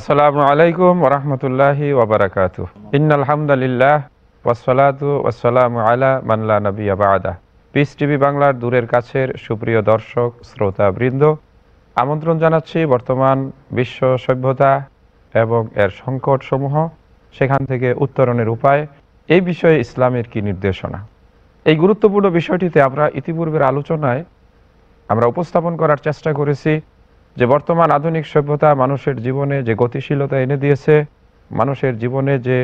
আসসালামু আলাইকুম ওরহমতুল্লাহি ওবরাকাত ইন আলহামদুলিল্লাহ ওয়াসলাতু আলা মানলা নবী আবাদা পিস টিভি বাংলার দূরের কাছের সুপ্রিয় দর্শক শ্রোতা বৃন্দ আমন্ত্রণ জানাচ্ছি বর্তমান বিশ্ব সভ্যতা এবং এর সংকট সমূহ সেখান থেকে উত্তরণের উপায় এই বিষয়ে ইসলামের কি নির্দেশনা এই গুরুত্বপূর্ণ বিষয়টিতে আমরা ইতিপূর্বের আলোচনায় আমরা উপস্থাপন করার চেষ্টা করেছি যে বর্তমান আধুনিক সভ্যতা মানুষের জীবনে যে গতিশীলতা এনে দিয়েছে মানুষের জীবনে যে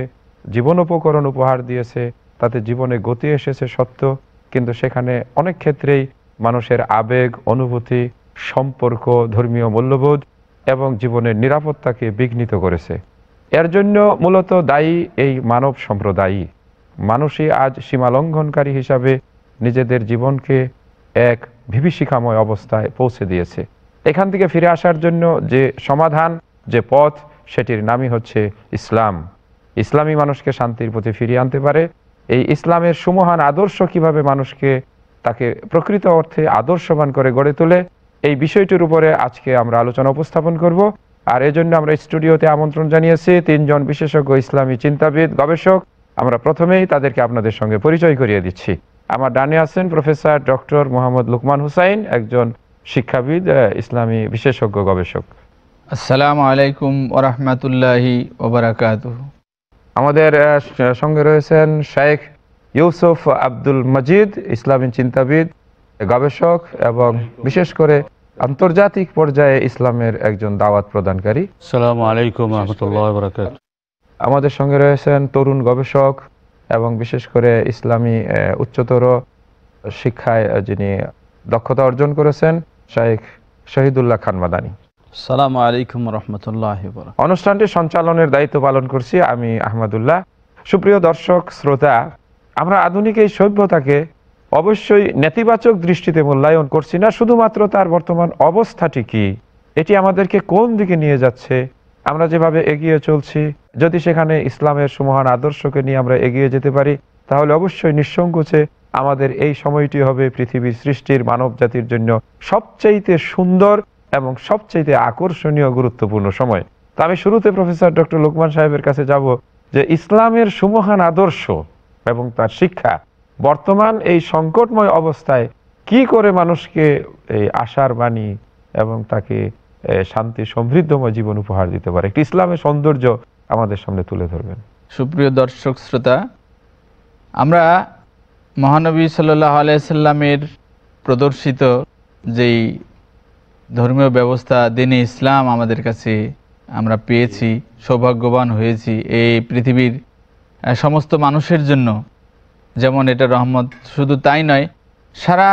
জীবন উপকরণ উপহার দিয়েছে তাতে জীবনে গতি এসেছে সত্য কিন্তু সেখানে অনেক ক্ষেত্রেই মানুষের আবেগ অনুভূতি সম্পর্ক ধর্মীয় মূল্যবোধ এবং জীবনের নিরাপত্তাকে বিঘ্নিত করেছে এর জন্য মূলত দায়ী এই মানব সম্প্রদায়ী মানুষই আজ সীমালঙ্ঘনকারী হিসাবে নিজেদের জীবনকে এক বিভীষিকাময় অবস্থায় পৌঁছে দিয়েছে এখান থেকে ফিরে আসার জন্য যে সমাধান যে পথ সেটির নামই হচ্ছে ইসলাম ইসলামী মানুষকে শান্তির পথে ফিরিয়ে আনতে পারে এই ইসলামের সুমহান আদর্শ কিভাবে মানুষকে তাকে প্রকৃত অর্থে আদর্শবান করে গড়ে তোলে এই বিষয়টির উপরে আজকে আমরা আলোচনা উপস্থাপন করব আর এজন্য আমরা স্টুডিওতে আমন্ত্রণ জানিয়েছি তিনজন বিশেষজ্ঞ ইসলামী চিন্তাবিদ গবেষক আমরা প্রথমেই তাদেরকে আপনাদের সঙ্গে পরিচয় করিয়ে দিচ্ছি আমার ডানে আছেন প্রফেসর ডক্টর মোহাম্মদ লুকমান হুসাইন একজন শিক্ষাবিদ ইসলামী বিশেষজ্ঞ গবেষক আসসালাম আলাইকুম ওরহমতুল্লাহি আমাদের সঙ্গে রয়েছেন শেখ ইউসুফ আব্দুল মজিদ ইসলামী চিন্তাবিদ গবেষক এবং বিশেষ করে আন্তর্জাতিক পর্যায়ে ইসলামের একজন দাওয়াত প্রদানকারী আসসালামু আলাইকুম আমাদের সঙ্গে রয়েছেন তরুণ গবেষক এবং বিশেষ করে ইসলামী উচ্চতর শিক্ষায় যিনি দক্ষতা অর্জন করেছেন শাহেখ শহীদুল্লাহ খান মাদানী সালাম আলাইকুম রহমতুল্লাহ অনুষ্ঠানটি সঞ্চালনের দায়িত্ব পালন করছি আমি আহমদুল্লাহ সুপ্রিয় দর্শক শ্রোতা আমরা আধুনিক এই সভ্যতাকে অবশ্যই নেতিবাচক দৃষ্টিতে মূল্যায়ন করছি না শুধুমাত্র তার বর্তমান অবস্থাটি কি এটি আমাদেরকে কোন দিকে নিয়ে যাচ্ছে আমরা যেভাবে এগিয়ে চলছি যদি সেখানে ইসলামের সুমহান আদর্শকে নিয়ে আমরা এগিয়ে যেতে পারি তাহলে অবশ্যই নিঃসংকোচে আমাদের এই সময়টি হবে পৃথিবীর সৃষ্টির মানব জাতির জন্য সবচাইতে সুন্দর এবং সবচাইতে আকর্ষণীয় গুরুত্বপূর্ণ সময় তো আমি শুরুতে প্রফেসর ডক্টর লোকমান সাহেবের কাছে যাব যে ইসলামের সুমহান আদর্শ এবং তার শিক্ষা বর্তমান এই সংকটময় অবস্থায় কি করে মানুষকে এই আশার বাণী এবং তাকে শান্তি সমৃদ্ধময় জীবন উপহার দিতে পারে একটি ইসলামের সৌন্দর্য আমাদের সামনে তুলে ধরবেন সুপ্রিয় দর্শক শ্রোতা আমরা মহানবী সাল্লাহ আলাইসাল্লামের প্রদর্শিত যেই ধর্মীয় ব্যবস্থা দিনে ইসলাম আমাদের কাছে আমরা পেয়েছি সৌভাগ্যবান হয়েছি এই পৃথিবীর সমস্ত মানুষের জন্য যেমন এটা রহমত শুধু তাই নয় সারা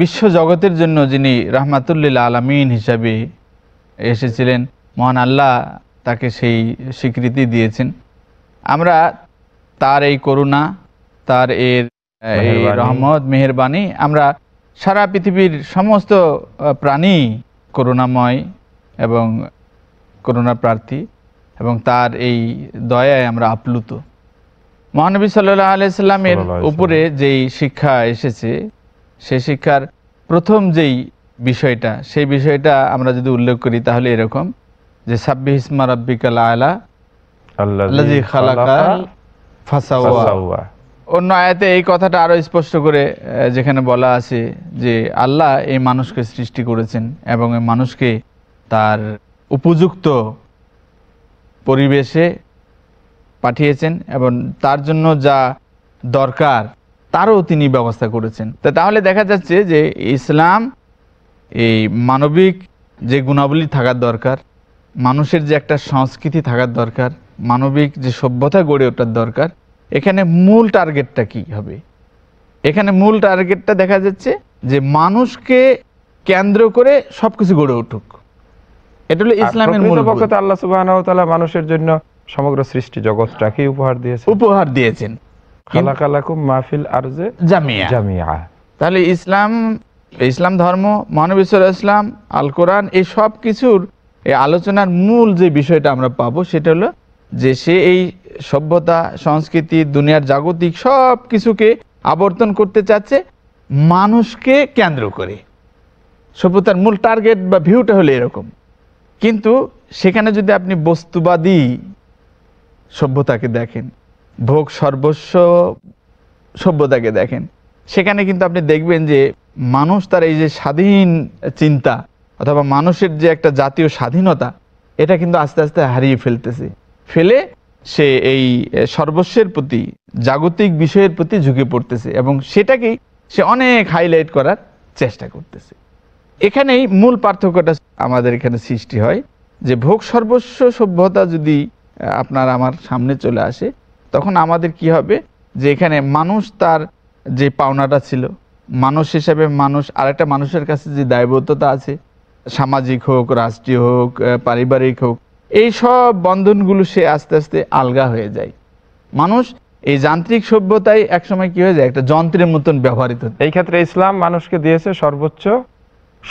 বিশ্ব জগতের জন্য যিনি রহমাতুল্লিল আলমিন হিসাবে এসেছিলেন মহান আল্লাহ তাকে সেই স্বীকৃতি দিয়েছেন আমরা তার এই করুণা তার এর এই রহমত মেহরবানি আমরা সারা পৃথিবীর সমস্ত প্রাণী করুণাময় এবং করুণা প্রার্থী এবং তার এই দয়ায় আমরা আপ্লুত মহানবী সাল্লাহ আলাইস্লামের উপরে যেই শিক্ষা এসেছে সে শিক্ষার প্রথম যেই বিষয়টা সেই বিষয়টা আমরা যদি উল্লেখ করি তাহলে এরকম যে সাব্বি ইসমা রব্বিকাল আলা আল্লাহ খালাকা ফাসাওয়া অন্য আয়াতে এই কথাটা আরও স্পষ্ট করে যেখানে বলা আছে যে আল্লাহ এই মানুষকে সৃষ্টি করেছেন এবং এই মানুষকে তার উপযুক্ত পরিবেশে পাঠিয়েছেন এবং তার জন্য যা দরকার তারও তিনি ব্যবস্থা করেছেন তা তাহলে দেখা যাচ্ছে যে ইসলাম এই মানবিক যে গুণাবলী থাকার দরকার মানুষের যে একটা সংস্কৃতি থাকার দরকার মানবিক যে সভ্যতা গড়ে ওঠার দরকার এখানে মূল টার্গেটটা কি হবে এখানে মূল টার্গেটটা দেখা যাচ্ছে যে মানুষকে কেন্দ্র করে সবকিছু গড়ে উঠুক এটা হলো ইসলামের মূল পক্ষে আল্লাহ সুবহানাহু ওয়া তাআলা মানুষের জন্য সমগ্র সৃষ্টি জগৎটাকে উপহার দিয়েছেন উপহার দিয়েছেন খালাকালাকুম মাহফিল আরজে জামিয়া জামিয়া তাহলে ইসলাম ইসলাম ধর্ম মানব ইসলাম আল কোরআন এই সব কিছুর এই আলোচনার মূল যে বিষয়টা আমরা পাবো সেটা হলো যে সে এই সভ্যতা সংস্কৃতি দুনিয়ার জাগতিক সব কিছুকে আবর্তন করতে চাচ্ছে মানুষকে কেন্দ্র করে সভ্যতার মূল টার্গেট বা ভিউটা হলো এরকম কিন্তু সেখানে যদি আপনি বস্তুবাদী সভ্যতাকে দেখেন ভোগ সর্বস্ব সভ্যতাকে দেখেন সেখানে কিন্তু আপনি দেখবেন যে মানুষ তার এই যে স্বাধীন চিন্তা অথবা মানুষের যে একটা জাতীয় স্বাধীনতা এটা কিন্তু আস্তে আস্তে হারিয়ে ফেলতেছে ফেলে সে এই সর্বস্বের প্রতি জাগতিক বিষয়ের প্রতি ঝুঁকে পড়তেছে এবং সেটাকেই সে অনেক হাইলাইট করার চেষ্টা করতেছে এখানেই মূল পার্থক্যটা আমাদের এখানে সৃষ্টি হয় যে ভোগ সর্বস্ব সভ্যতা যদি আপনার আমার সামনে চলে আসে তখন আমাদের কি হবে যে এখানে মানুষ তার যে পাওনাটা ছিল মানুষ হিসেবে মানুষ আরেকটা মানুষের কাছে যে দায়বদ্ধতা আছে সামাজিক হোক রাষ্ট্রীয় হোক পারিবারিক হোক এই সব বন্ধনগুলো সে আস্তে আস্তে আলগা হয়ে যায় মানুষ এই যান্ত্রিক সভ্যতায় একসময় কি হয়ে যায় একটা যন্ত্রের মতন ব্যবহৃত এই ক্ষেত্রে ইসলাম মানুষকে দিয়েছে সর্বোচ্চ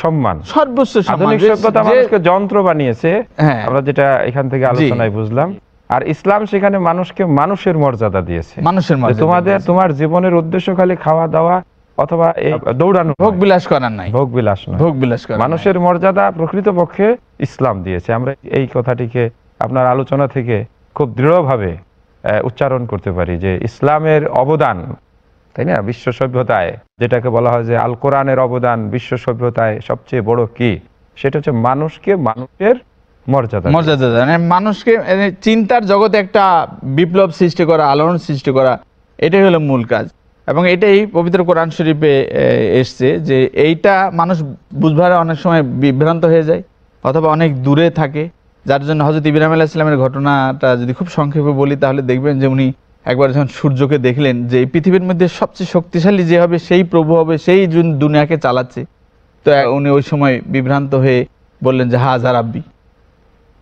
সম্মান সর্বোচ্চ আধুনিক সভ্যতা মানুষকে যন্ত্র বানিয়েছে হ্যাঁ। আমরা যেটা এখান থেকে আলোচনায় বুঝলাম আর ইসলাম সেখানে মানুষকে মানুষের মর্যাদা দিয়েছে মানুষের তোমাদের তোমার জীবনের উদ্দেশ্য খালি খাওয়া দাওয়া অথবা এই দৌড়ানো ভোগ বিলাস করার নাই ভোগ বিলাস নয় ভোগ বিলাস করা মানুষের মর্যাদা প্রকৃত পক্ষে ইসলাম দিয়েছে আমরা এই কথাটিকে আপনার আলোচনা থেকে খুব দৃঢ়ভাবে উচ্চারণ করতে পারি যে ইসলামের অবদান তাই না বিশ্ব সভ্যতায় যেটাকে বলা হয় যে আল কোরআনের অবদান বিশ্ব সভ্যতায় সবচেয়ে বড় কি সেটা হচ্ছে মানুষকে মানুষের মর্যাদা মর্যাদা মানে মানুষকে মানে চিন্তার জগতে একটা বিপ্লব সৃষ্টি করা আলোড়ন সৃষ্টি করা এটাই হলো মূল কাজ এবং এটাই পবিত্র কোরআন শরীফে এসছে যে এইটা মানুষ বুঝবার অনেক সময় বিভ্রান্ত হয়ে যায় অথবা অনেক দূরে থাকে যার জন্য হজরত ইবিরাম আল্লাহ ইসলামের ঘটনাটা যদি খুব সংক্ষেপে বলি তাহলে দেখবেন যে উনি একবার যখন সূর্যকে দেখলেন যে এই পৃথিবীর মধ্যে সবচেয়ে শক্তিশালী যে হবে সেই প্রভু হবে সেই দুনিয়াকে চালাচ্ছে তো উনি ওই সময় বিভ্রান্ত হয়ে বললেন যে হাজার আব্বি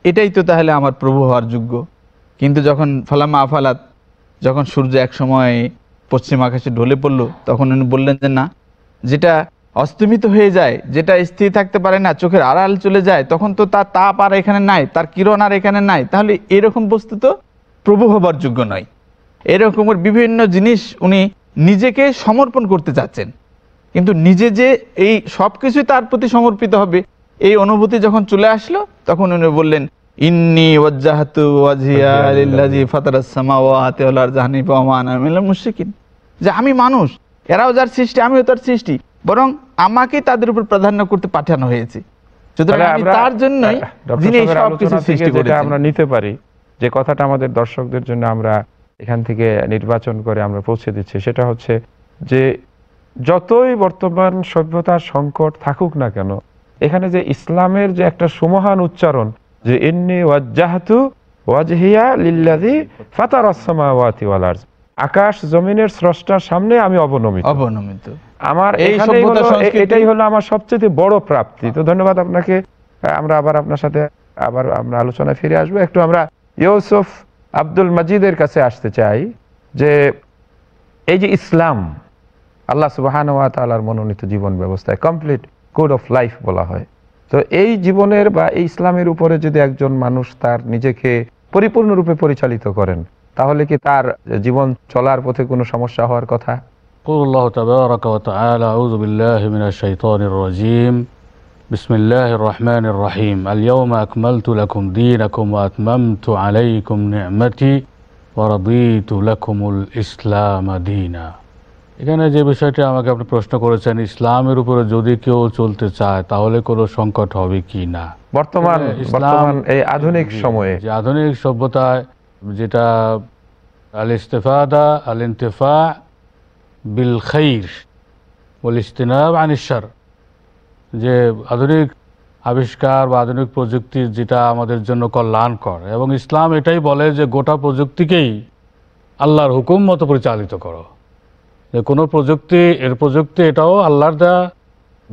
এটাই তো তাহলে আমার প্রভু হওয়ার যোগ্য কিন্তু যখন ফলামা আফালাত যখন সূর্য এক সময় পশ্চিম আকাশে ঢলে পড়লো তখন উনি বললেন যে না যেটা অস্তমিত হয়ে যায় যেটা স্থির থাকতে পারে না চোখের আড়াল চলে যায় তখন তো তার তাপ আর এখানে নাই তার কিরণ আর এখানে নাই তাহলে এরকম বস্তু তো প্রভু হবার যোগ্য নয় এরকমের বিভিন্ন জিনিস উনি নিজেকে সমর্পণ করতে চাচ্ছেন কিন্তু নিজে যে এই সব কিছুই তার প্রতি সমর্পিত হবে এই অনুভূতি যখন চলে আসলো তখন উনি বললেন ইন্নি ওয়াজ্জাহাতু ওয়াজিয়া লিল্লাযী ফাতারাস ওয়াল ওয়া মিনাল মুশরিকিন যে আমি মানুষ এরাও যার সৃষ্টি আমিও তার সৃষ্টি বরং আমাকে তাদের উপর প্রাধান্য করতে পাঠানো হয়েছে তার আমরা নিতে পারি যে কথাটা আমাদের দর্শকদের জন্য আমরা এখান থেকে নির্বাচন করে আমরা পৌঁছে দিচ্ছি সেটা হচ্ছে যে যতই বর্তমান সভ্যতার সংকট থাকুক না কেন এখানে যে ইসলামের যে একটা সুমহান উচ্চারণ যে এমনি ওয়াজাহাতু ওয়াজহিয়া লিল্লাদি ফাতার আসসামাওয়াতি আকাশ জমিনের স্রষ্টার সামনে আমি অবনমিত অবনমিত আমার এটাই হলো আমার সবচেয়ে বড় প্রাপ্তি তো ধন্যবাদ আপনাকে আমরা আবার আপনার সাথে আবার আমরা আলোচনা ফিরে আসবো একটু আমরা ইউসুফ আব্দুল মজিদের কাছে আসতে চাই যে এই যে ইসলাম আল্লাহ সুবাহান ওয়া তালার মনোনীত জীবন ব্যবস্থায় কমপ্লিট কোড অফ লাইফ বলা হয় তো এই জীবনের বা এই ইসলামের উপরে যদি একজন মানুষ তার নিজেকে পরিপূর্ণরূপে পরিচালিত করেন তাহলে কি তার জীবন চলার পথে কোনো সমস্যা হওয়ার কথা قول الله تبارك وتعالى أعوذ بالله من الشيطان الرجيم بسم الله الرحمن الرحيم اليوم أكملت لكم دينكم وأتممت عليكم نعمتي ورضيت لكم الإسلام دينا এখানে যে বিষয়টি আমাকে আপনি প্রশ্ন করেছেন ইসলামের উপরে যদি কেউ চলতে চায় তাহলে কোনো সংকট হবে কি না বর্তমান ইসলাম এই আধুনিক সময়ে যে আধুনিক সভ্যতায় যেটা আল ইস্তেফাদা আল ইন্তেফা বিল খৈর বল ইস্তিনাব আনিসার যে আধুনিক আবিষ্কার বা আধুনিক প্রযুক্তি যেটা আমাদের জন্য কল্যাণকর এবং ইসলাম এটাই বলে যে গোটা প্রযুক্তিকেই আল্লাহর হুকুম মতো পরিচালিত করো যে কোনো প্রযুক্তি এর প্রযুক্তি এটাও আল্লাহর দেওয়া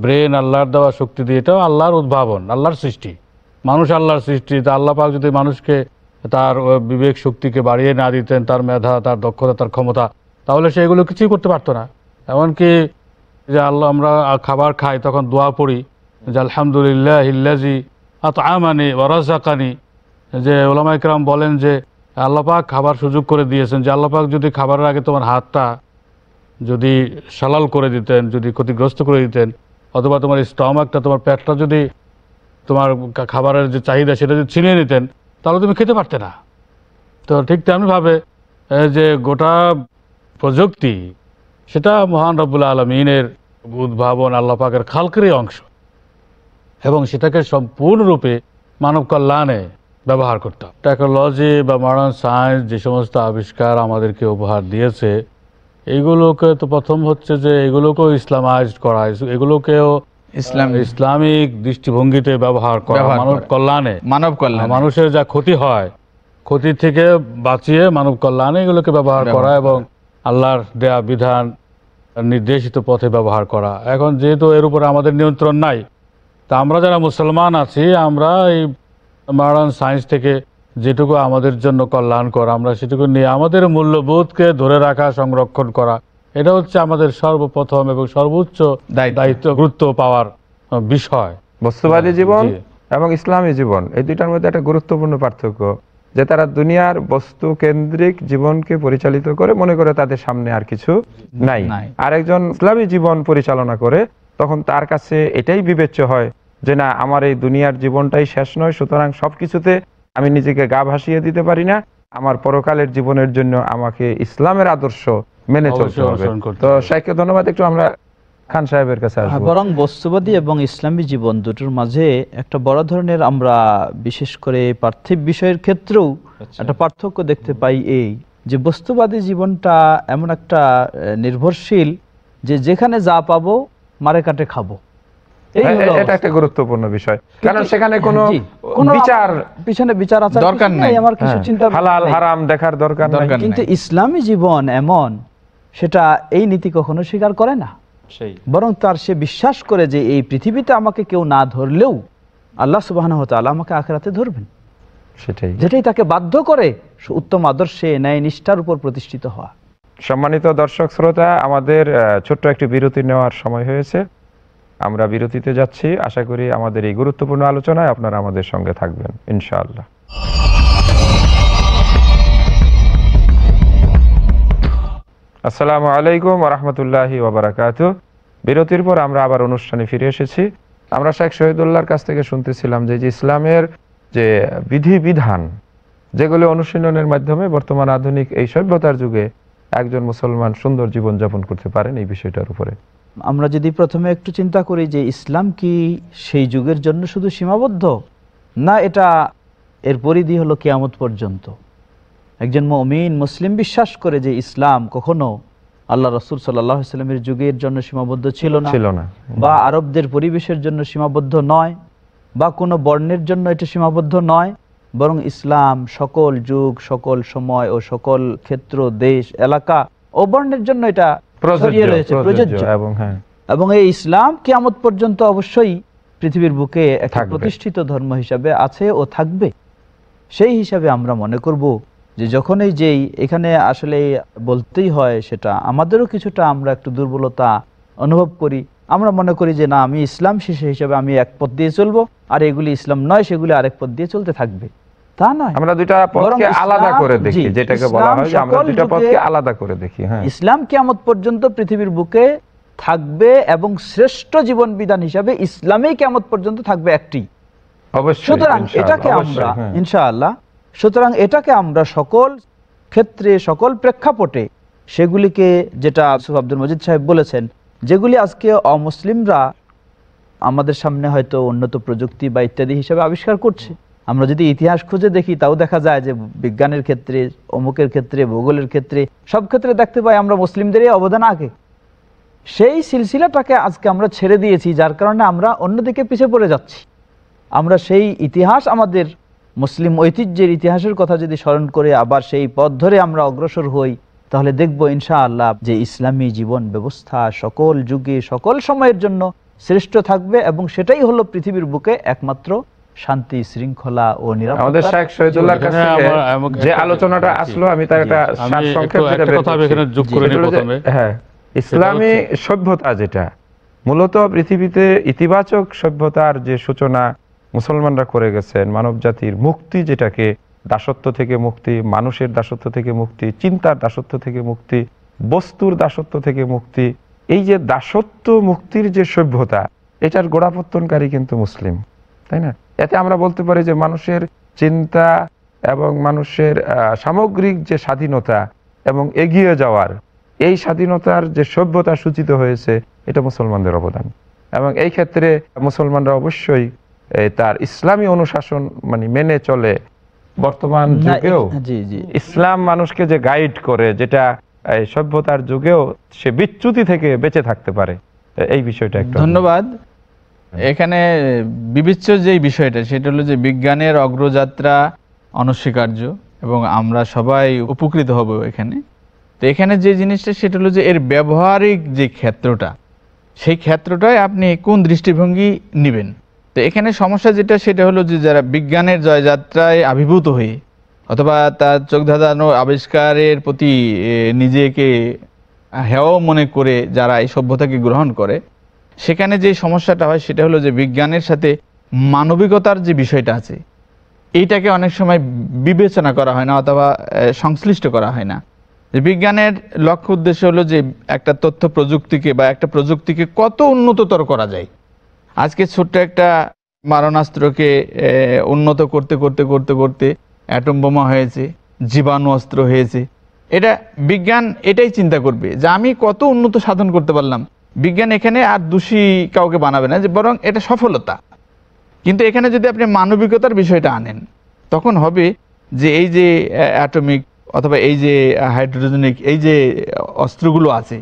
ব্রেন আল্লাহর দেওয়া শক্তি দিয়ে এটাও আল্লাহর উদ্ভাবন আল্লাহর সৃষ্টি মানুষ আল্লাহর সৃষ্টি তা আল্লাহ পাক যদি মানুষকে তার বিবেক শক্তিকে বাড়িয়ে না দিতেন তার মেধা তার দক্ষতা তার ক্ষমতা তাহলে সে এগুলো কিছুই করতে পারতো না এমনকি যে আল্লাহ আমরা খাবার খাই তখন দোয়া পড়ি যে আলহামদুলিল্লাহ ইল্লাজি আত আমানি ওরাজাকানি যে ওলামা ইকরাম বলেন যে আল্লাপাক খাবার সুযোগ করে দিয়েছেন যে আল্লাপাক যদি খাবারের আগে তোমার হাতটা যদি সালাল করে দিতেন যদি ক্ষতিগ্রস্ত করে দিতেন অথবা তোমার স্টমাকটা তোমার পেটটা যদি তোমার খাবারের যে চাহিদা সেটা যদি ছিনিয়ে নিতেন তাহলে তুমি খেতে পারতে না তো ঠিক তেমনিভাবে যে গোটা প্রযুক্তি সেটা মহান রব্বুল আলমিনের উদ্ভাবন আল্লাপাকের খালকেরই অংশ এবং সেটাকে সম্পূর্ণরূপে মানব কল্যাণে ব্যবহার করতাম টেকনোলজি বা মডার্ন সায়েন্স যে সমস্ত আবিষ্কার আমাদেরকে উপহার দিয়েছে এগুলোকে তো প্রথম হচ্ছে যে এগুলোকেও ইসলামাইজড করা এগুলোকেও ইসলাম ইসলামিক দৃষ্টিভঙ্গিতে ব্যবহার করা মানব কল্যাণে মানব কল্যাণ মানুষের যা ক্ষতি হয় ক্ষতি থেকে বাঁচিয়ে মানব কল্যাণে এগুলোকে ব্যবহার করা এবং আল্লাহর দেয়া বিধান নির্দেশিত পথে ব্যবহার করা এখন যেহেতু এর উপরে আমাদের নিয়ন্ত্রণ নাই তা আমরা যারা মুসলমান আছি আমরা এই মডার্ন সায়েন্স থেকে যেটুকু আমাদের জন্য কল্যাণ করা আমরা সেটুকু নিয়ে আমাদের মূল্যবোধকে ধরে রাখা সংরক্ষণ করা এটা হচ্ছে আমাদের সর্বপ্রথম এবং সর্বোচ্চ দায়িত্ব গুরুত্ব পাওয়ার বিষয় বস্তুবাদী জীবন এবং ইসলামী জীবন এই দুইটার মধ্যে একটা গুরুত্বপূর্ণ পার্থক্য যে তারা দুনিয়ার বস্তু কেন্দ্রিক জীবনকে পরিচালিত করে মনে করে তাদের সামনে আর কিছু নাই আরেকজন ইসলামী জীবন পরিচালনা করে তখন তার কাছে এটাই বিবেচ্য হয় যে না আমার এই দুনিয়ার জীবনটাই শেষ নয় সুতরাং সবকিছুতে আমি নিজেকে গা ভাসিয়ে দিতে পারি না আমার পরকালের জীবনের জন্য আমাকে ইসলামের আদর্শ মেনে চলতে হবে তো শাইকে ধন্যবাদ একটু আমরা খান সাহেবের কাছে হ্যাঁ, বরং বস্তুবাদী এবং ইসলামী জীবন দুটোর মাঝে একটা বড় ধরনের আমরা বিশেষ করে পার্থিব বিষয়ের ক্ষেত্রেও আচ্ছা। একটা পার্থক্য দেখতে পাই এই যে বস্তুবাদী জীবনটা এমন একটা নির্ভরশীল যে যেখানে যা পাবো মারে কাটে খাবো এটা একটা গুরুত্বপূর্ণ বিষয় কারণ সেখানে হ্যাঁ, বিচার পিছনে বিচার দরকার নাই আমার কিছু হ্যাঁ। চিন্তা হালাল হারাম দেখার দরকার নাই কিন্তু ইসলামী জীবন এমন সেটা এই নীতি কখনো স্বীকার করে না বরং তার সে বিশ্বাস করে যে এই পৃথিবীতে আমাকে কেউ না ধরলেও আল্লাহ সুবাহ আমাকে আখেরাতে ধরবেন সেটাই যেটাই তাকে বাধ্য করে উত্তম আদর্শে ন্যায় নিষ্ঠার উপর প্রতিষ্ঠিত হওয়া সম্মানিত দর্শক শ্রোতা আমাদের ছোট্ট একটি বিরতি নেওয়ার সময় হয়েছে আমরা বিরতিতে যাচ্ছি আশা করি আমাদের এই গুরুত্বপূর্ণ আলোচনায় আপনারা আমাদের সঙ্গে থাকবেন ইনশাআল্লাহ আসসালামু আলাইকুম রহমতুল্লাহ ওবরাকাত বিরতির পর আমরা আবার অনুষ্ঠানে ফিরে এসেছি আমরা শেখ শহীদুল্লাহর কাছ থেকে শুনতেছিলাম যে ইসলামের যে বিধিবিধান যেগুলো অনুশীলনের মাধ্যমে বর্তমান আধুনিক এই সভ্যতার যুগে একজন মুসলমান সুন্দর জীবন যাপন করতে পারেন এই বিষয়টার উপরে আমরা যদি প্রথমে একটু চিন্তা করি যে ইসলাম কি সেই যুগের জন্য শুধু সীমাবদ্ধ না এটা এর পরিধি হলো কেয়ামত পর্যন্ত একজন মমিন মুসলিম বিশ্বাস করে যে ইসলাম কখনো আল্লাহ রসুল সাল্লামের যুগের জন্য সীমাবদ্ধ ছিল না ছিল না বা আরবদের পরিবেশের জন্য সীমাবদ্ধ নয় বা কোনো বর্ণের জন্য এটা সীমাবদ্ধ নয় বরং ইসলাম সকল যুগ সকল সময় ও সকল ক্ষেত্র দেশ এলাকা ও বর্ণের জন্য এটা হ্যাঁ। এবং এই ইসলাম কিয়ামত পর্যন্ত অবশ্যই পৃথিবীর বুকে একটা প্রতিষ্ঠিত ধর্ম হিসাবে আছে ও থাকবে সেই হিসাবে আমরা মনে করব যে যখনই যেই এখানে আসলে বলতেই হয় সেটা আমাদেরও কিছুটা আমরা একটু দুর্বলতা অনুভব করি আমরা মনে করি যে না আমি ইসলাম শিশু হিসাবে আমি এক পথ দিয়ে চলবো আর এগুলি ইসলাম নয় সেগুলি আরেক পথ দিয়ে চলতে থাকবে তা নয় আমরা দুইটা পথকে আলাদা করে দেখি যেটাকে বলা হয় আমরা দুইটা পথকে আলাদা করে দেখি হ্যাঁ ইসলাম কিয়ামত পর্যন্ত পৃথিবীর বুকে থাকবে এবং শ্রেষ্ঠ জীবন বিধান হিসাবে কিয়ামত পর্যন্ত থাকবে একটি সুতরাং এটাকে আমরা হ্যাঁ। ইনশাআল্লাহ সুতরাং এটাকে আমরা সকল ক্ষেত্রে সকল প্রেক্ষাপটে সেগুলিকে যেটা আব্দুল মজিদ সাহেব বলেছেন যেগুলি আজকে অমুসলিমরা আমাদের সামনে হয়তো উন্নত প্রযুক্তি বা ইত্যাদি হিসাবে আবিষ্কার করছে আমরা যদি ইতিহাস খুঁজে দেখি তাও দেখা যায় যে বিজ্ঞানের ক্ষেত্রে অমুকের ক্ষেত্রে ভূগোলের ক্ষেত্রে সব ক্ষেত্রে দেখতে পাই আমরা মুসলিমদেরই অবদান আগে সেই সিলসিলাটাকে আজকে আমরা ছেড়ে দিয়েছি যার কারণে আমরা অন্যদিকে পিছিয়ে পড়ে যাচ্ছি আমরা সেই ইতিহাস আমাদের মুসলিম ঐতিহ্যের ইতিহাসের কথা যদি স্মরণ করে আবার সেই পথ ধরে আমরা অগ্রসর হই তাহলে দেখব ইনশা আল্লাহ যে ইসলামী জীবন ব্যবস্থা সকল যুগে সকল সময়ের জন্য শ্রেষ্ঠ থাকবে এবং সেটাই হলো পৃথিবীর বুকে একমাত্র শান্তি শৃঙ্খলা ও যে আলোচনাটা আসলো আমি তার একটা হ্যাঁ, ইসলামী সভ্যতা যেটা মূলত পৃথিবীতে ইতিবাচক সভ্যতার যে সূচনা মুসলমানরা করে গেছেন মানব জাতির মুক্তি যেটাকে দাসত্ব থেকে মুক্তি মানুষের দাসত্ব থেকে মুক্তি চিন্তার দাসত্ব থেকে মুক্তি বস্তুর দাসত্ব থেকে মুক্তি এই যে দাসত্ব মুক্তির যে সভ্যতা এটার গোড়াপত্তনকারী কিন্তু মুসলিম তাই না এতে আমরা বলতে পারি যে মানুষের চিন্তা এবং মানুষের সামগ্রিক যে স্বাধীনতা এবং এগিয়ে যাওয়ার এই স্বাধীনতার যে সভ্যতা সূচিত হয়েছে এটা মুসলমানদের অবদান এবং এই ক্ষেত্রে মুসলমানরা অবশ্যই তার ইসলামী অনুশাসন মানে মেনে চলে বর্তমান যুগেও ইসলাম মানুষকে যে গাইড করে যেটা সভ্যতার যুগেও সে বিচ্যুতি থেকে বেঁচে থাকতে পারে এই বিষয়টা ধন্যবাদ এখানে বিবেচ্য যে বিষয়টা সেটা হলো যে বিজ্ঞানের অগ্রযাত্রা অনস্বীকার্য এবং আমরা সবাই উপকৃত হব এখানে তো এখানে যে জিনিসটা সেটা হলো যে এর ব্যবহারিক যে ক্ষেত্রটা সেই ক্ষেত্রটায় আপনি কোন দৃষ্টিভঙ্গি নেবেন তো এখানে সমস্যা যেটা সেটা হলো যে যারা বিজ্ঞানের জয়যাত্রায় আবির্ভূত হয়ে অথবা তার চোখ ধাঁধানো আবিষ্কারের প্রতি নিজেকে হেও মনে করে যারা এই সভ্যতাকে গ্রহণ করে সেখানে যে সমস্যাটা হয় সেটা হলো যে বিজ্ঞানের সাথে মানবিকতার যে বিষয়টা আছে এইটাকে অনেক সময় বিবেচনা করা হয় না অথবা সংশ্লিষ্ট করা হয় না যে বিজ্ঞানের লক্ষ্য উদ্দেশ্য হলো যে একটা তথ্য প্রযুক্তিকে বা একটা প্রযুক্তিকে কত উন্নততর করা যায় আজকে ছোট্ট একটা মারণাস্ত্রকে উন্নত করতে করতে করতে করতে অ্যাটম বোমা হয়েছে জীবাণু অস্ত্র হয়েছে এটা বিজ্ঞান এটাই চিন্তা করবে যে আমি কত উন্নত সাধন করতে পারলাম বিজ্ঞান এখানে আর দোষী কাউকে বানাবে না যে বরং এটা সফলতা কিন্তু এখানে যদি আপনি মানবিকতার বিষয়টা আনেন তখন হবে যে এই যে অ্যাটমিক অথবা এই যে হাইড্রোজেনিক এই যে অস্ত্রগুলো আছে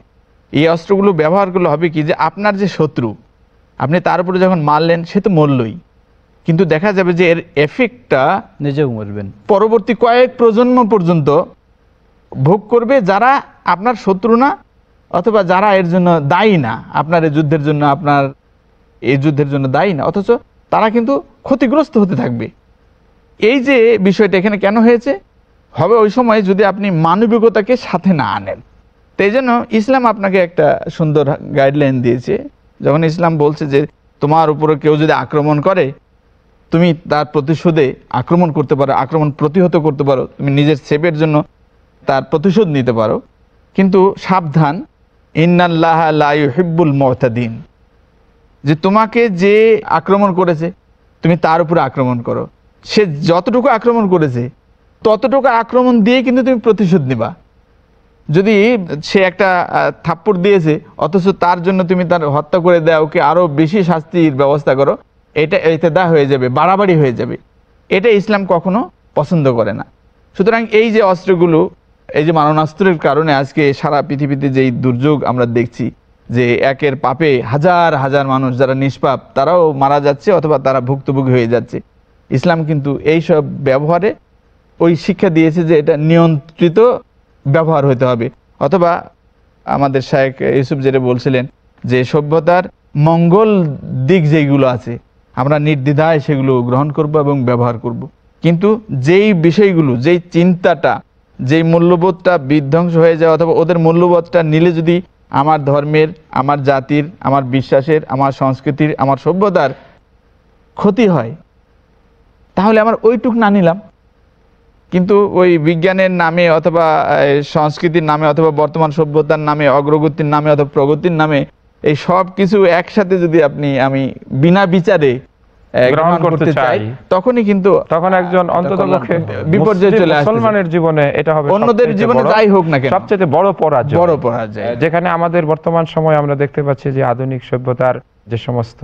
এই অস্ত্রগুলো ব্যবহার করলে হবে কি যে আপনার যে শত্রু আপনি তার উপরে যখন মারলেন সে তো মরলই কিন্তু দেখা যাবে যে এর এফেক্টটা নিজেও মরবেন পরবর্তী কয়েক প্রজন্ম পর্যন্ত ভোগ করবে যারা আপনার শত্রু না অথবা যারা এর জন্য দায়ী না আপনার এই যুদ্ধের জন্য আপনার এই যুদ্ধের জন্য দায়ী না অথচ তারা কিন্তু ক্ষতিগ্রস্ত হতে থাকবে এই যে বিষয়টা এখানে কেন হয়েছে হবে ওই সময় যদি আপনি মানবিকতাকে সাথে না আনেন তাই জন্য ইসলাম আপনাকে একটা সুন্দর গাইডলাইন দিয়েছে যখন ইসলাম বলছে যে তোমার উপরে কেউ যদি আক্রমণ করে তুমি তার প্রতিশোধে আক্রমণ করতে পারো আক্রমণ প্রতিহত করতে পারো তুমি নিজের সেফের জন্য তার প্রতিশোধ নিতে পারো কিন্তু সাবধান ইন্নাল্লাহিবুল লাইহিব্বুল যে তোমাকে যে আক্রমণ করেছে তুমি তার উপরে আক্রমণ করো সে যতটুকু আক্রমণ করেছে ততটুকু আক্রমণ দিয়ে কিন্তু তুমি প্রতিশোধ নিবা যদি সে একটা থাপ্পড় দিয়েছে অথচ তার জন্য তুমি তার হত্যা করে দেওয়া ওকে আরও বেশি শাস্তির ব্যবস্থা করো এটা এতে দা হয়ে যাবে বাড়াবাড়ি হয়ে যাবে এটা ইসলাম কখনো পছন্দ করে না সুতরাং এই যে অস্ত্রগুলো এই যে মারণাস্ত্রের কারণে আজকে সারা পৃথিবীতে যেই দুর্যোগ আমরা দেখছি যে একের পাপে হাজার হাজার মানুষ যারা নিষ্পাপ তারাও মারা যাচ্ছে অথবা তারা ভুক্তভোগী হয়ে যাচ্ছে ইসলাম কিন্তু এই সব ব্যবহারে ওই শিক্ষা দিয়েছে যে এটা নিয়ন্ত্রিত ব্যবহার হতে হবে অথবা আমাদের শায়েক ইউসুফ যেটা বলছিলেন যে সভ্যতার মঙ্গল দিক যেগুলো আছে আমরা নির্দ্বিধায় সেগুলো গ্রহণ করব এবং ব্যবহার করব। কিন্তু যেই বিষয়গুলো যেই চিন্তাটা যেই মূল্যবোধটা বিধ্বংস হয়ে যায় অথবা ওদের মূল্যবোধটা নিলে যদি আমার ধর্মের আমার জাতির আমার বিশ্বাসের আমার সংস্কৃতির আমার সভ্যতার ক্ষতি হয় তাহলে আমার ওইটুক না নিলাম কিন্তু ওই বিজ্ঞানের নামে অথবা সংস্কৃতির নামে অথবা বর্তমান সভ্যতার নামে অগ্রগতির নামে অথবা প্রগতির নামে এই সব কিছু একসাথে যদি আপনি আমি বিনা বিচারে যেখানে আমাদের বর্তমান সময় আমরা দেখতে পাচ্ছি যে আধুনিক সভ্যতার যে সমস্ত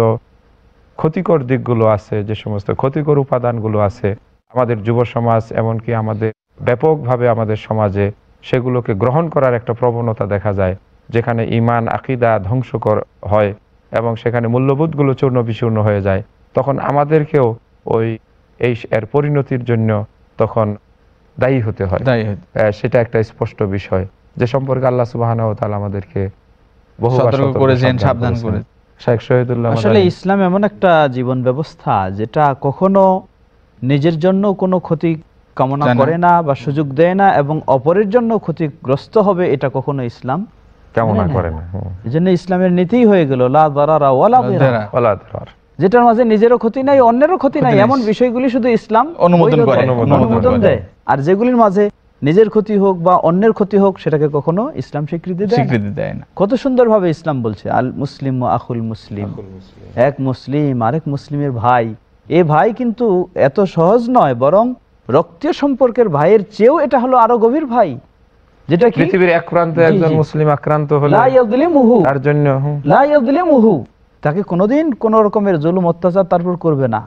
ক্ষতিকর দিকগুলো আছে যে সমস্ত ক্ষতিকর উপাদানগুলো আছে আমাদের যুব সমাজ এমনকি আমাদের ব্যাপকভাবে আমাদের সমাজে সেগুলোকে গ্রহণ করার একটা প্রবণতা দেখা যায় যেখানে ইমান আকিদা ধ্বংসকর হয় এবং সেখানে মূল্যবোধগুলো চূর্ণ বিচূর্ণ হয়ে যায় তখন আমাদেরকেও ওই এই এর পরিণতির জন্য তখন দায়ী হতে হয় হ্যাঁ, সেটা একটা স্পষ্ট বিষয় যে সম্পর্কে আল্লাহ সুবাহ আমাদেরকে ইসলাম এমন একটা জীবন ব্যবস্থা যেটা কখনো নিজের জন্য কোনো ক্ষতি কামনা করে না বা সুযোগ দেয় না এবং অপরের জন্য ক্ষতিগ্রস্ত হবে এটা কখনো ইসলাম কামনা করে না এই জন্য ইসলামের নীতিই হয়ে গেল লা দারারা ওয়ালা ওয়ালা দারার যেটার মাঝে নিজেরও ক্ষতি নাই অন্যেরও ক্ষতি নাই এমন বিষয়গুলি শুধু ইসলাম অনুমোদন করে অনুমোদন দেয় আর যেগুলির মাঝে নিজের ক্ষতি হোক বা অন্যের ক্ষতি হোক সেটাকে কখনো ইসলাম স্বীকৃতি স্বীকৃতি দেয় না কত সুন্দরভাবে ইসলাম বলছে আল মুসলিম আখুল মুসলিম এক মুসলিম আরেক মুসলিমের ভাই এ ভাই কিন্তু এত সহজ নয় বরং রক্তীয় সম্পর্কের ভাইয়ের চেয়েও এটা হলো আরো গভীর ভাই যেটা পৃথিবীর এক প্রান্তে একজন মুসলিম আক্রান্ত হলো হলে তার জন্য তাকে কোনোদিন কোনো রকমের জুলুম অত্যাচার তার উপর করবে না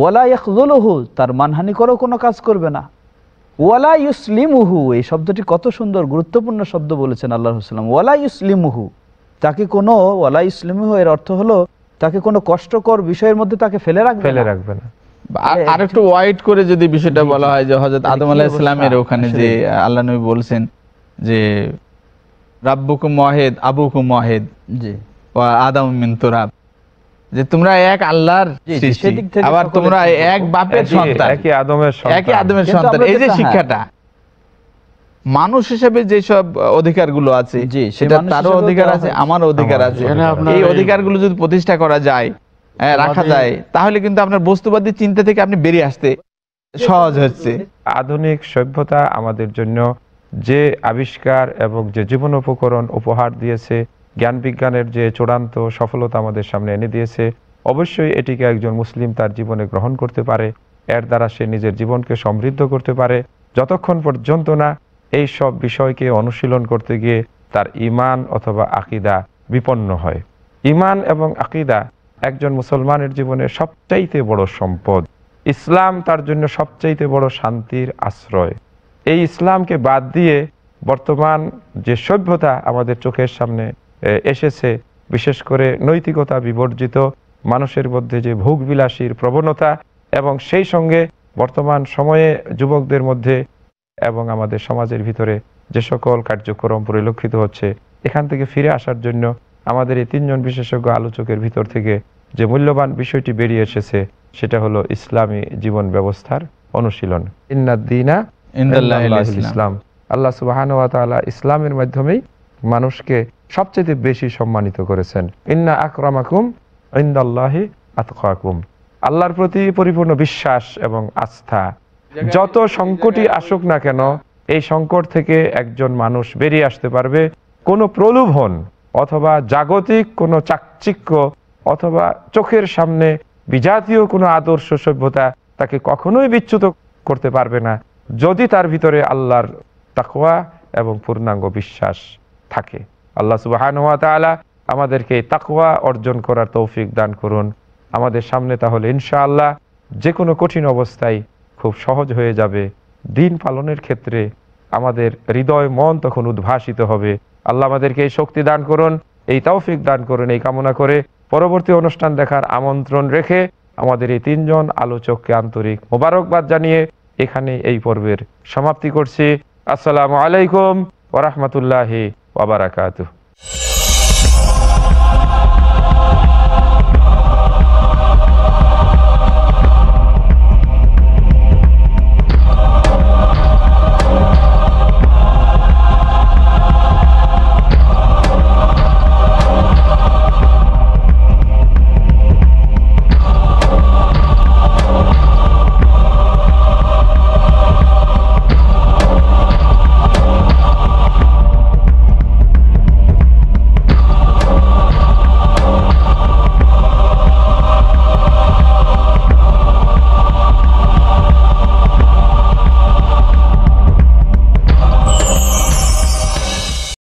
ওয়ালা ইয়াকজলহু তার মানহানি করেও কোনো কাজ করবে না ওয়ালা ইউসলিমুহু এই শব্দটি কত সুন্দর গুরুত্বপূর্ণ শব্দ বলেছেন আল্লাহ হুসলাম ওয়ালা ইউসলিমুহু তাকে কোনো ওয়ালা ইসলিমুহু এর অর্থ হলো তাকে কোনো কষ্টকর বিষয়ের মধ্যে তাকে ফেলে রাখবে ফেলে রাখবে না আর একটু করে যদি বিষয়টা বলা হয় যে হজরত আদম আলাহ ইসলামের ওখানে যে আল্লাহ নবী বলছেন যে রাব্বুকু মহেদ আবুকু মহেদ জি যে তোমরা এক আল্লাহর আবার তোমরা এক বাপের সন্তান একই আদমের সন্তান এই যে হ্যাঁ। শিক্ষাটা মানুষ হিসেবে আছে সেটা তারও অধিকার আছে আমার অধিকার আছে এই যদি প্রতিষ্ঠা করা যায় হ্যাঁ, রাখা যায় তাহলে কিন্তু আপনার বস্তুবাদী চিন্তা থেকে আপনি বেরিয়ে আসতে সহজ হচ্ছে আধুনিক সভ্যতা আমাদের জন্য যে আবিষ্কার এবং যে জীবন উপকরণ উপহার দিয়েছে জ্ঞান বিজ্ঞানের যে চূড়ান্ত সফলতা আমাদের সামনে এনে দিয়েছে অবশ্যই এটিকে একজন মুসলিম তার জীবনে গ্রহণ করতে পারে এর দ্বারা সে নিজের জীবনকে সমৃদ্ধ করতে পারে যতক্ষণ পর্যন্ত না এই সব বিষয়কে অনুশীলন করতে গিয়ে তার ইমান অথবা আকিদা বিপন্ন হয় ইমান এবং আকিদা একজন মুসলমানের জীবনে সবচাইতে বড় সম্পদ ইসলাম তার জন্য সবচাইতে বড় শান্তির আশ্রয় এই ইসলামকে বাদ দিয়ে বর্তমান যে সভ্যতা আমাদের চোখের সামনে এসেছে বিশেষ করে নৈতিকতা বিবর্জিত মানুষের মধ্যে যে ভোগবিলাসীর প্রবণতা এবং সেই সঙ্গে বর্তমান সময়ে যুবকদের মধ্যে এবং আমাদের সমাজের ভিতরে যে সকল কার্যক্রম পরিলক্ষিত হচ্ছে এখান থেকে ফিরে আসার জন্য আমাদের এই তিনজন বিশেষজ্ঞ আলোচকের ভিতর থেকে যে মূল্যবান বিষয়টি বেরিয়ে এসেছে সেটা হলো ইসলামী জীবন ব্যবস্থার অনুশীলন ইসলাম আল্লাহ সুবাহ ইসলামের মাধ্যমেই মানুষকে সবচেয়ে বেশি সম্মানিত করেছেন ইন্না আকরামাকুম ইন্দাল্লাহি আতকাকুম আল্লাহর প্রতি পরিপূর্ণ বিশ্বাস এবং আস্থা যত সংকটই আসুক না কেন এই সংকট থেকে একজন মানুষ বেরিয়ে আসতে পারবে কোনো প্রলোভন অথবা জাগতিক কোনো চাকচিক্য অথবা চোখের সামনে বিজাতীয় কোনো আদর্শ সভ্যতা তাকে কখনোই বিচ্যুত করতে পারবে না যদি তার ভিতরে আল্লাহর তাকোয়া এবং পূর্ণাঙ্গ বিশ্বাস থাকে আল্লাহ সুবাহান আমাদেরকে এই তাকুয়া অর্জন করার তৌফিক দান করুন আমাদের সামনে তাহলে ইনশাআল্লাহ যে কোনো কঠিন অবস্থায় খুব সহজ হয়ে যাবে দিন পালনের ক্ষেত্রে আমাদের হৃদয় মন তখন উদ্ভাসিত হবে আল্লাহ আমাদেরকে এই শক্তি দান করুন এই তৌফিক দান করুন এই কামনা করে পরবর্তী অনুষ্ঠান দেখার আমন্ত্রণ রেখে আমাদের এই তিনজন আলোচককে আন্তরিক মোবারকবাদ জানিয়ে এখানে এই পর্বের সমাপ্তি করছি আসসালামু আলাইকুম ওরহমতুল্লাহি Wabarakatuh.